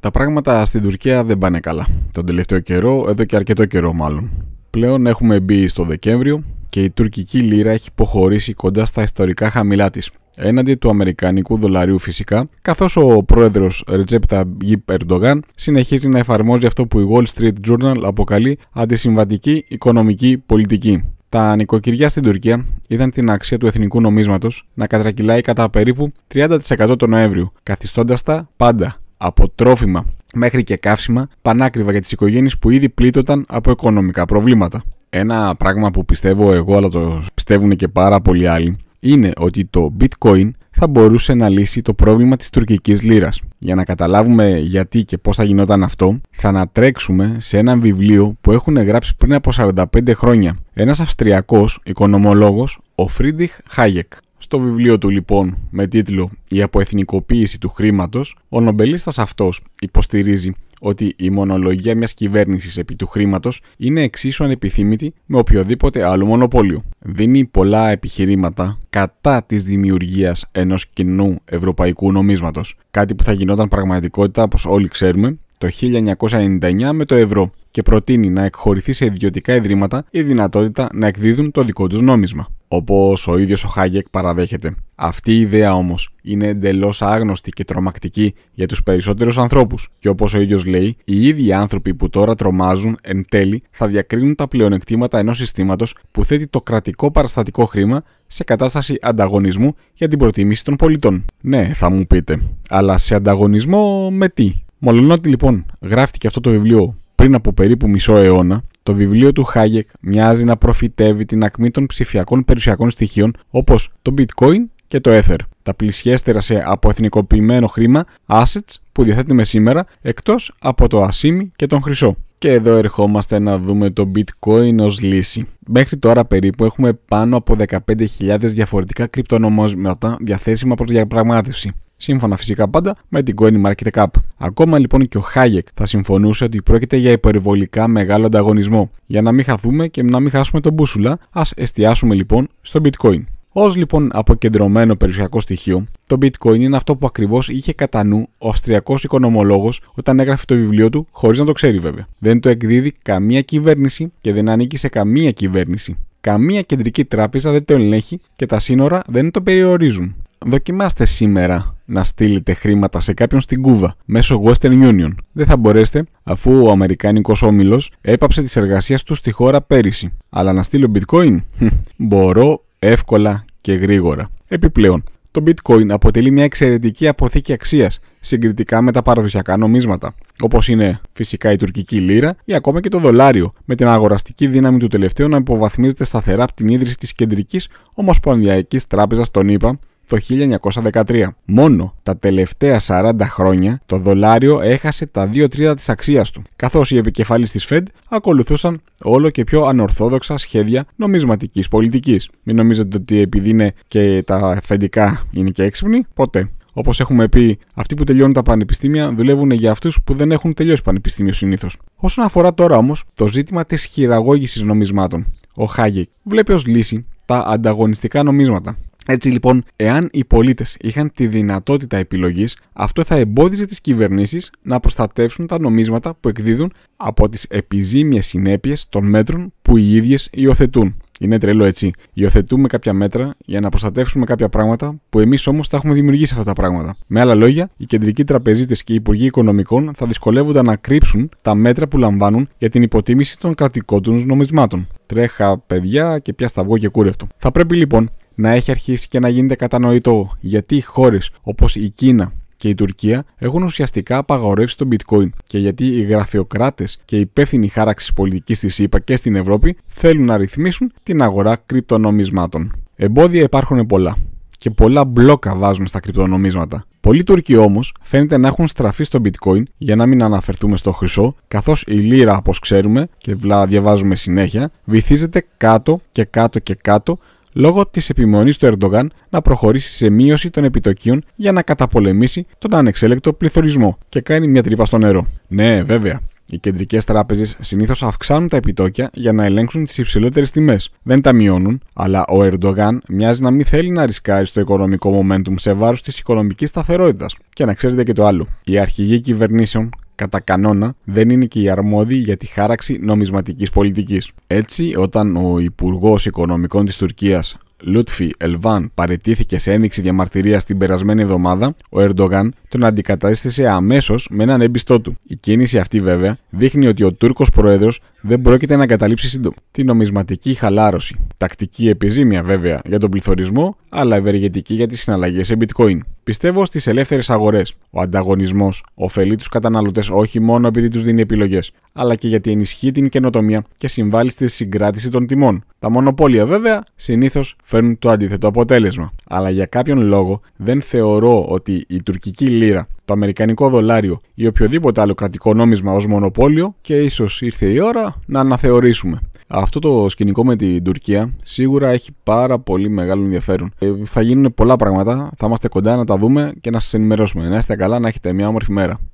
Τα πράγματα στην Τουρκία δεν πάνε καλά. Τον τελευταίο καιρό, εδώ και αρκετό καιρό μάλλον. Πλέον έχουμε μπει στο Δεκέμβριο και η τουρκική λίρα έχει υποχωρήσει κοντά στα ιστορικά χαμηλά της έναντι του αμερικανικού δολαρίου φυσικά, καθώς ο πρόεδρος Ρετζέπτα Γκίπ Ερντογάν συνεχίζει να εφαρμόζει αυτό που η Wall Street Journal αποκαλεί αντισυμβατική οικονομική πολιτική. Τα νοικοκυριά στην Τουρκία είδαν την αξία του εθνικού νομίσματος να κατρακυλάει κατά περίπου 30% τον Νοέμβριο, καθιστώντας τα πάντα από τρόφιμα μέχρι και καύσιμα πανάκριβα για τις οικογένειες που ήδη πλήττονταν από οικονομικά προβλήματα. Ένα πράγμα που πιστεύω εγώ αλλά το πιστεύουν και πάρα πολλοί άλλοι είναι ότι το bitcoin θα μπορούσε να λύσει το πρόβλημα της τουρκικής λύρας. Για να καταλάβουμε γιατί και πώς θα γινόταν αυτό, θα ανατρέξουμε σε ένα βιβλίο που έχουν γράψει πριν από 45 χρόνια ένας αυστριακός οικονομολόγος, ο Φρίντιχ Χάγεκ. Στο βιβλίο του λοιπόν με τίτλο «Η αποεθνικοποίηση του χρήματος», ο νομπελίστας αυτός υποστηρίζει ότι η μονολογία μιας κυβέρνησης επί του χρήματος είναι εξίσου ανεπιθύμητη με οποιοδήποτε άλλο μονοπόλιο. Δίνει πολλά επιχειρήματα κατά της δημιουργίας ενός κοινού ευρωπαϊκού νομίσματος, κάτι που θα γινόταν πραγματικότητα όπως όλοι ξέρουμε το 1999 με το ευρώ και προτείνει να εκχωρηθεί σε ιδιωτικά ιδρύματα η δυνατότητα να εκδίδουν το δικό τους νόμισμα όπως ο ίδιος ο Χάγκεκ παραδέχεται. Αυτή η ιδέα όμως είναι εντελώς άγνωστη και τρομακτική για τους περισσότερους ανθρώπους. Και όπως ο ίδιος λέει, οι ίδιοι άνθρωποι που τώρα τρομάζουν εν τέλει θα διακρίνουν τα πλεονεκτήματα ενός συστήματος που θέτει το κρατικό παραστατικό χρήμα σε κατάσταση ανταγωνισμού για την προτίμηση των πολιτών. Ναι, θα μου πείτε, αλλά σε ανταγωνισμό με τι. Μολονότι λοιπόν γράφτηκε αυτό το βιβλίο πριν από περίπου μισό αιώνα, το βιβλίο του Χάγεκ μοιάζει να προφητεύει την ακμή των ψηφιακών περιουσιακών στοιχείων όπως το bitcoin και το Ether, τα πλησιέστερα σε αποεθνικοποιημένο χρήμα assets που διαθέτουμε σήμερα εκτός από το ασίμι και τον χρυσό. Και εδώ ερχόμαστε να δούμε το bitcoin ως λύση. Μέχρι τώρα περίπου έχουμε πάνω από 15.000 διαφορετικά κρυπτονομίσματα διαθέσιμα προς διαπραγμάτευση σύμφωνα φυσικά πάντα με την CoinMarketCap. Market Ακόμα λοιπόν και ο Χάγεκ θα συμφωνούσε ότι πρόκειται για υπερβολικά μεγάλο ανταγωνισμό. Για να μην χαθούμε και να μην χάσουμε τον μπούσουλα, ας εστιάσουμε λοιπόν στο Bitcoin. Ως λοιπόν αποκεντρωμένο περιουσιακό στοιχείο, το Bitcoin είναι αυτό που ακριβώς είχε κατά νου ο Αυστριακός οικονομολόγος όταν έγραφε το βιβλίο του, χωρίς να το ξέρει βέβαια. Δεν το εκδίδει καμία κυβέρνηση και δεν ανήκει σε καμία κυβέρνηση. Καμία κεντρική τράπεζα δεν το ελέγχει και τα σύνορα δεν το περιορίζουν. Δοκιμάστε σήμερα να στείλετε χρήματα σε κάποιον στην Κούβα μέσω Western Union. Δεν θα μπορέσετε, αφού ο Αμερικάνικος όμιλος έπαψε τις εργασίες του στη χώρα πέρυσι. Αλλά να στείλω bitcoin, μπορώ εύκολα και γρήγορα. Επιπλέον, το bitcoin αποτελεί μια εξαιρετική αποθήκη αξίας συγκριτικά με τα παραδοσιακά νομίσματα, όπως είναι φυσικά η τουρκική λίρα ή ακόμα και το δολάριο, με την αγοραστική δύναμη του τελευταίου να υποβαθμίζεται σταθερά από την ίδρυση της Κεντρικής Ομοσπονδιακής Τράπεζας των ΗΠΑ το 1913. Μόνο τα τελευταία 40 χρόνια το δολάριο έχασε τα 2 τρίτα της αξίας του, καθώς οι επικεφαλείς της Fed ακολουθούσαν όλο και πιο ανορθόδοξα σχέδια νομισματικής πολιτικής. Μην νομίζετε ότι επειδή είναι και τα φεντικά είναι και έξυπνοι, ποτέ. Όπως έχουμε πει, αυτοί που τελειώνουν τα πανεπιστήμια δουλεύουν για αυτούς που δεν έχουν τελειώσει πανεπιστήμιο συνήθως. Όσον αφορά τώρα όμως το ζήτημα της χειραγώγησης νομισμάτων, ο Χάγεκ βλέπει ως λύση τα ανταγωνιστικά νομίσματα. Έτσι λοιπόν, εάν οι πολίτες είχαν τη δυνατότητα επιλογής, αυτό θα εμπόδιζε τις κυβερνήσεις να προστατεύσουν τα νομίσματα που εκδίδουν από τις επιζήμιες συνέπειες των μέτρων που οι ίδιες υιοθετούν. Είναι τρελό έτσι. Υιοθετούμε κάποια μέτρα για να προστατεύσουμε κάποια πράγματα που εμείς όμως τα έχουμε δημιουργήσει αυτά τα πράγματα. Με άλλα λόγια, οι κεντρικοί τραπεζίτε και οι υπουργοί οικονομικών θα δυσκολεύονται να κρύψουν τα μέτρα που λαμβάνουν για την υποτίμηση των κρατικών τους νομισμάτων. Τρέχα, παιδιά, και πια σταυγό και κούρευτο. Θα πρέπει λοιπόν να έχει αρχίσει και να γίνεται κατανοητό γιατί χώρες όπως η Κίνα, και η Τουρκία έχουν ουσιαστικά απαγορεύσει το bitcoin και γιατί οι γραφειοκράτες και οι υπεύθυνοι χάραξης πολιτικής της ΗΠΑ και στην Ευρώπη θέλουν να ρυθμίσουν την αγορά κρυπτονομισμάτων. Εμπόδια υπάρχουν πολλά και πολλά μπλόκα βάζουν στα κρυπτονομίσματα. Πολλοί Τούρκοι όμως φαίνεται να έχουν στραφεί στο bitcoin για να μην αναφερθούμε στο χρυσό, καθώς η λίρα, όπως ξέρουμε και διαβάζουμε συνέχεια, βυθίζεται κάτω και κάτω και κάτω λόγω της επιμονής του Ερντογάν να προχωρήσει σε μείωση των επιτοκίων για να καταπολεμήσει τον ανεξέλεκτο πληθωρισμό και κάνει μια τρύπα στο νερό. Ναι, βέβαια. Οι κεντρικές τράπεζες συνήθως αυξάνουν τα επιτόκια για να ελέγξουν τις υψηλότερες τιμές. Δεν τα μειώνουν, αλλά ο Ερντογάν μοιάζει να μην θέλει να ρισκάρει στο οικονομικό momentum σε βάρος της οικονομικής σταθερότητας. Και να ξέρετε και το άλλο. Οι αρχηγοί κυβερνήσεων κατά κανόνα δεν είναι και οι αρμόδιοι για τη χάραξη νομισματικής πολιτικής. Έτσι, όταν ο Υπουργός Οικονομικών της Τουρκίας, Λούτφι Ελβάν παρετήθηκε σε ένδειξη διαμαρτυρίας την περασμένη εβδομάδα, ο Ερντογάν τον αντικατάστησε αμέσως με έναν έμπιστό του. Η κίνηση αυτή, βέβαια, δείχνει ότι ο Τούρκος πρόεδρος δεν πρόκειται να καταλήψει σύντομα. Τη νομισματική χαλάρωση. Τακτική επιζήμια, βέβαια, για τον πληθωρισμό, αλλά ευεργετική για τις συναλλαγές σε bitcoin. Πιστεύω στις ελεύθερες αγορές. Ο ανταγωνισμός ωφελεί τους καταναλωτές όχι μόνο επειδή τους δίνει επιλογές, αλλά και γιατί ενισχύει την καινοτομία και συμβάλλει στη συγκράτηση των τιμών. Τα μονοπόλια, βέβαια, συνήθως φέρνουν το αντίθετο αποτέλεσμα. Αλλά για κάποιον λόγο δεν θεωρώ ότι η τουρκική λίρα, το αμερικανικό δολάριο ή οποιοδήποτε άλλο κρατικό νόμισμα ως μονοπόλιο και ίσως ήρθε η ώρα να αναθεωρήσουμε. Αυτό το σκηνικό με την Τουρκία σίγουρα έχει πάρα πολύ μεγάλο ενδιαφέρον. Ε, θα γίνουν πολλά πράγματα, θα είμαστε κοντά να τα δούμε και να σας ενημερώσουμε. Να είστε καλά, να έχετε μια όμορφη μέρα.